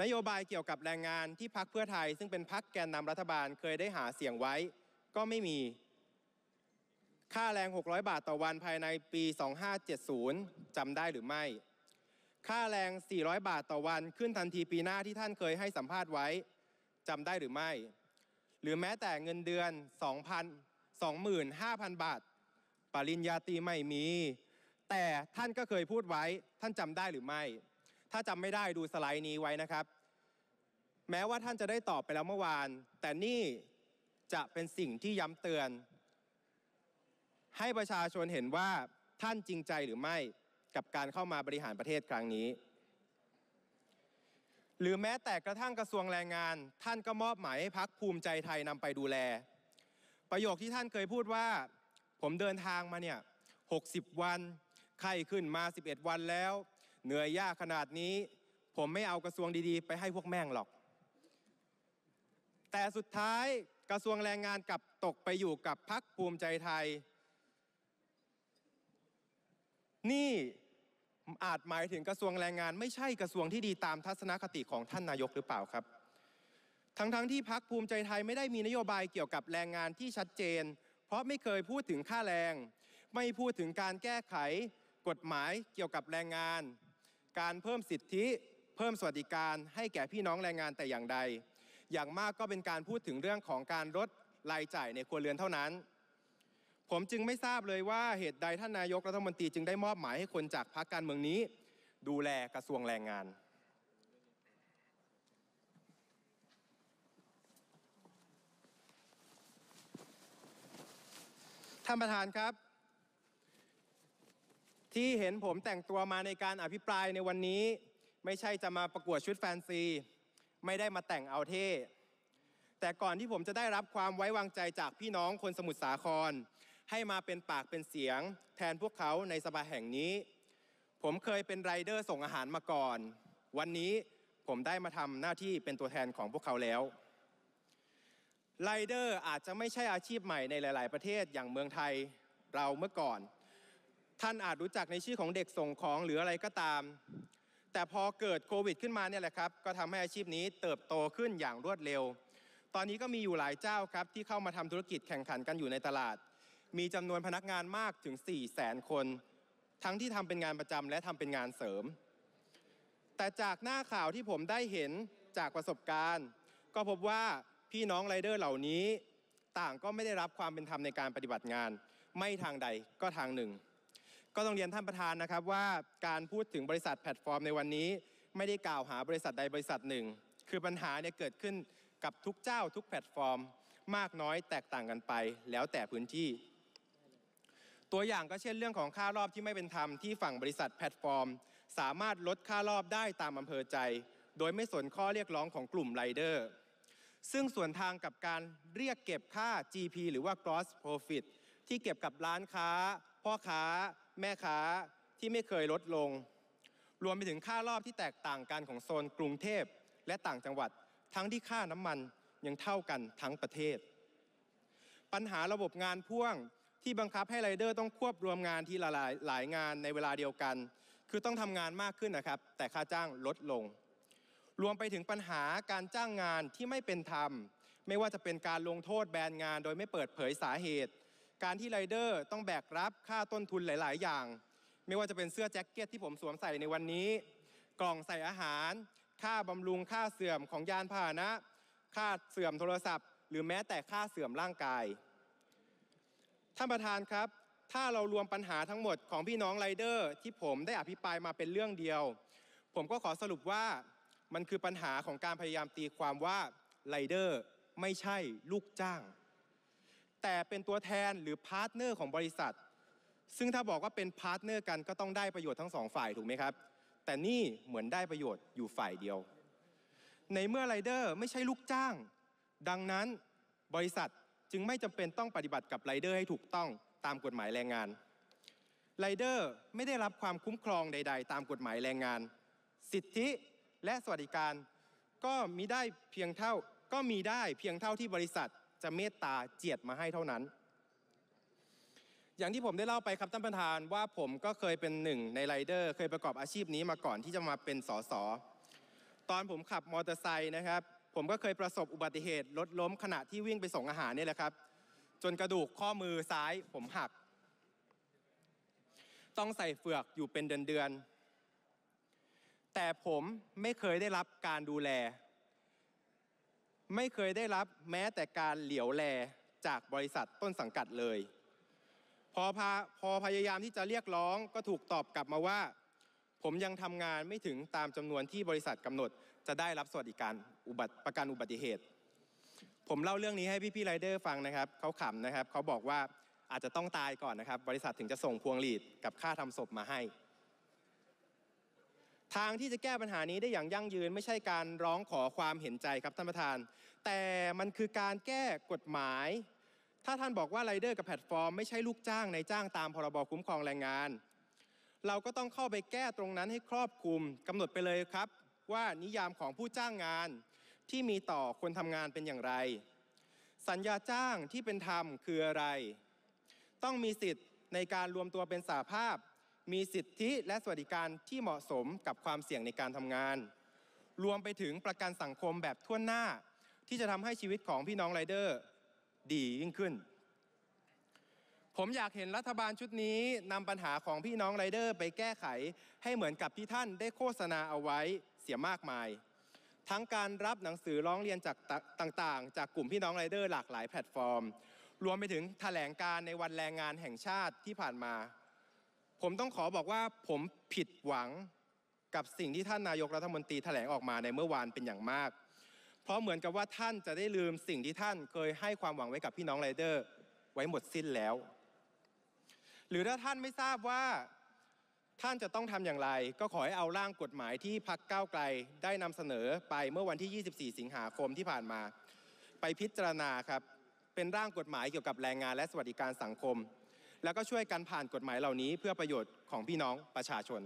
นโยบายเกี่ยวกับแรงงานที่พักเพื่อไทย ซึ่งเป็นพักแกนนำรัฐบาลเคยได้หาเสียงไว้ ก็ไม่มี ค่าแรง 600 บาทต่อวันภายในปี 2570 จำได้หรือไม่ ค่าแรง 400 บาทต่อวันขึ้นทันทีปีหน้าที่ท่านเคยให้สัมภาษณ์ไว้ จำได้หรือไม่ หรือแม้แต่เงินเดือน 2,000 25,000 บาท ปริญญาตรีไม่มี แต่ท่านก็เคยพูดไว้ท่านจำได้หรือไม่ถ้าจำไม่ได้ดูสไลด์นี้ไว้นะครับ แม้ว่าท่านจะได้ตอบไปแล้ว เมื่อวานแต่นี่จะเป็นสิ่งที่ย้ำเตือน ให้ประชาชนเห็นว่าท่านจริงใจหรือไม่กับการเข้ามาบริหารประเทศครั้งนี้ หรือแม้แต่กระทั่งกระทรวงแรงงานท่านก็มอบหมายให้พักภูมิใจไทยนำไปดูแล ประโยคที่ท่านเคยพูดว่า ผมเดินทางมาเนี่ย60 วันไข้ขึ้นมา 11 วันแล้วเหนื่อยยากขนาดนี้ผมไม่เอากระทรวงดีๆไปให้พวกแม่งหรอก แต่สุดท้ายกระทรวงแรงงานกลับตกไปอยู่กับพักภูมิใจไทย นี่อาจหมายถึงกระทรวงแรงงาน ไม่ใช่กระทรวงที่ดีตามทัศนคติของท่านนายกหรือเปล่าครับ ทั้งๆทที่พักภูมิใจไทยไม่ได้มีนโยบายเกี่ยวกับแรงงานที่ชัดเจน เพราะไม่เคยพูดถึงค่าแรง ไม่พูดถึงการแก้ไขกฎหมายเกี่ยวกับแรงงานการเพิ่มสิทธิเพิ่มสวัสดิการให้แก่พี่น้องแรงงานแต่อย่างใด อย่างมากก็เป็นการพูดถึงเรื่องของการลดรายจ่ายในครัวเรือนเท่านั้น ผมจึงไม่ทราบเลยว่าเหตุใดท่านนายกรัฐมนตรีจึงได้มอบหมายให้คนจากพรรคการเมืองนี้ ดูแลกระทรวงแรงงานท่านประธานครับที่เห็นผมแต่งตัวมาในการอภิปรายในวันนี้ ไม่ใช่จะมาประกวดชุดแฟนซี ไม่ได้มาแต่งเอาเท่แต่ก่อนที่ผมจะได้รับความไว้วางใจจากพี่น้องคนสมุทรสาคร ให้มาเป็นปากเป็นเสียง แทนพวกเขาในสภาแห่งนี้ ผมเคยเป็นไรเดอร์ส่งอาหารมาก่อน วันนี้ผมได้มาทำหน้าที่เป็นตัวแทนของพวกเขาแล้วไรเดอร์อาจจะไม่ใช่อาชีพใหม่ในหลาย ๆ ประเทศอย่างเมืองไทยเราเมื่อก่อนท่านอาจรู้จักในชื่อของเด็กส่งของ หรืออะไรก็ตาม แต่พอเกิดโควิดขึ้นมาเนี่ยแหละครับ ก็ทำให้อาชีพนี้เติบโตขึ้นอย่างรวดเร็ว ตอนนี้ก็มีอยู่หลายเจ้าครับ ที่เข้ามาทำธุรกิจแข่งขันกันอยู่ในตลาด มีจำนวนพนักงานมากถึง 4 0 0แสนคน ทั้งที่ทำเป็นงานประจำและทำเป็นงานเสริม แต่จากหน้าข่าวที่ผมได้เห็นจากประสบการณ์ ก็พบว่าพี่น้องไรเดอร์เหล่านี้ ต่างก็ไม่ได้รับความเป็นธรรมในการปฏิบัติงาน ไม่ทางใดก็ทางหนึ่งก็ต้องเรียนท่านประธานนะครับว่าการพูดถึงบริษัทแพลตฟอร์ม ในวันนี้ ไม่ได้กล่าวหาบริษัทใดบริษัทหนึ่งคือปัญหาเนี่ยเกิดขึ้นกับทุกเจ้าทุกแพลตฟอร์ม มากน้อยแตกต่างกันไป แล้วแต่พื้นที่ ตัวอย่างก็เช่นเรื่องของค่ารอบที่ไม่เป็นธรรมที่ฝั่งบริษัทแพลตฟอร์ม สามารถลดค่ารอบได้ตามอำเภอใจ โดยไม่สนข้อเรียกร้องของกลุ่มไรเดอร์ซึ่งส่วนทางกับการเรียกเก็บค่า GP หรือว่า gross profit ที่เก็บกับร้านค้า พ่อค้า แม่ค้าที่ไม่เคยลดลง รวมไปถึงค่ารอบที่แตกต่างกันของโซนกรุงเทพและต่างจังหวัด ทั้งที่ค่าน้ำมันยังเท่ากันทั้งประเทศ ปัญหาระบบงานพ่วงที่บังคับให้ไรเดอร์ต้องควบรวมงานที่หลายหลายงานในเวลาเดียวกัน คือต้องทำงานมากขึ้นนะครับแต่ค่าจ้างลดลง รวมไปถึงปัญหาการจ้างงานที่ไม่เป็นธรรม ไม่ว่าจะเป็นการลงโทษแบนงานโดยไม่เปิดเผยสาเหตุการที่ไรเดอร์ต้องแบกรับค่าต้นทุนหลาย ๆ อย่าง ไม่ว่าจะเป็นเสื้อแจ็คเก็ตที่ผมสวมใส่ในวันนี้ กล่องใส่อาหาร ค่าบำรุงค่าเสื่อมของยานพาหนะค่าเสื่อมโทรศัพท์ หรือแม้แต่ค่าเสื่อมร่างกายท่านประธานครับ ถ้าเรารวมปัญหาทั้งหมดของพี่น้องไรเดอร์ ที่ผมได้อภิปรายมาเป็นเรื่องเดียว ผมก็ขอสรุปว่ามันคือปัญหาของการพยายามตีความว่าไรเดอร์ไม่ใช่ลูกจ้างแต่เป็นตัวแทนหรือพาร์ทเนอร์ของบริษัท ซึ่งถ้าบอกว่าเป็นพาร์ทเนอร์กันก็ต้องได้ประโยชน์ทั้งสองฝ่ายถูกไหมครับ แต่นี่เหมือนได้ประโยชน์อยู่ฝ่ายเดียว ในเมื่อไรเดอร์ไม่ใช่ลูกจ้างดังนั้นบริษัทจึงไม่จำเป็นต้องปฏิบัติกับไรเดอร์ให้ถูกต้องตามกฎหมายแรงงานไรเดอร์ไม่ได้รับความคุ้มครองใดๆ ตามกฎหมายแรงงาน สิทธิและสวัสดิการก็มีได้เพียงเท่าก็มีได้เพียงเท่าที่บริษัทจะเมตตาเจียดมาให้เท่านั้น อย่างที่ผมได้เล่าไปครับท่านประธานว่าผมก็เคยเป็นหนึ่งในไรเดอร์ เคยประกอบอาชีพนี้มาก่อนที่จะมาเป็นสสตอนผมขับมอเตอร์ไซค์นะครับ ผมก็เคยประสบอุบัติเหตุรถล้ม ขณะที่วิ่งไปส่งอาหารนี่แหละครับ จนกระดูกข้อมือซ้าย ผมหัก ต้องใส่เฟือกอยู่เป็นเดือนๆแต่ผมไม่เคยได้รับการดูแลไม่เคยได้รับแม้แต่การเหลียวแลจากบริษัทต้นสังกัดเลย พอพพอพยายามที่จะเรียกร้องก็ถูกตอบกลับมาว่า ผมยังทำงานไม่ถึงตามจำนวนที่บริษัทกำหนด จะได้รับสวัสดิการ อุบัติประกันอุบัติเหตุ ผมเล่าเรื่องนี้ให้พี่ๆไรเดอร์ฟังนะครับเขาขำนะครับเขาบอกว่าอาจจะต้องตายก่อนนะครับ บริษัทถึงจะส่งพวงหลีดกับค่าทำศพมาให้ทางที่จะแก้ปัญหานี้ได้อย่างยั่งยืนไม่ใช่การร้องขอความเห็นใจครับท่านประธาน แต่มันคือการแก้กฎหมาย ถ้าท่านบอกว่าไรเดอร์กับแพลตฟอร์มไม่ใช่ลูกจ้างในจ้างตามพรบคุ้มครองแรงงาน เราก็ต้องเข้าไปแก้ตรงนั้นให้ครอบคลุมกำหนดไปเลยครับ ว่านิยามของผู้จ้างงานที่มีต่อคนทำงานเป็นอย่างไร สัญญาจ้างที่เป็นธรรมคืออะไร ต้องมีสิทธิ์ในการรวมตัวเป็นสาภาพมีสิทธิและสวัสดิการที่เหมาะสมกับความเสี่ยงในการทำงาน รวมไปถึงประกันสังคมแบบทั่วหน้า ที่จะทำให้ชีวิตของพี่น้องไรเดอร์ ดียิ่งขึ้น ผมอยากเห็นรัฐบาลชุดนี้นำปัญหาของพี่น้องไรเดอร์ ไปแก้ไขให้เหมือนกับที่ท่านได้โฆษณาเอาไว้เสียมากมาย ทั้งการรับหนังสือร้องเรียนจากต่าง ๆ จากกลุ่มพี่น้องไรเดอร์ หลากหลายแพลตฟอร์ม รวมไปถึงแถลงการในวันแรงงานแห่งชาติที่ผ่านมาผมต้องขอบอกว่าผมผิดหวังกับสิ่งที่ท่านนายกรัฐมนตรีแถลงออกมาในเมื่อวานเป็นอย่างมาก เพราะเหมือนกับว่าท่านจะได้ลืมสิ่งที่ท่านเคยให้ความหวังไว้กับพี่น้องไรเดอร์ ไว้หมดสิ้นแล้ว หรือถ้าท่านไม่ทราบว่าท่านจะต้องทำอย่างไร ก็ขอให้เอาร่างกฎหมายที่พักก้าวไกล ได้นำเสนอไปเมื่อวันที่ 24 สิงหาคมที่ผ่านมาไปพิจารณาครับ เป็นร่างกฎหมายเกี่ยวกับแรงงานและสวัสดิการสังคมแล้วก็ช่วยกันผ่านกฎหมายเหล่านี้เพื่อประโยชน์ของพี่น้องประชาชน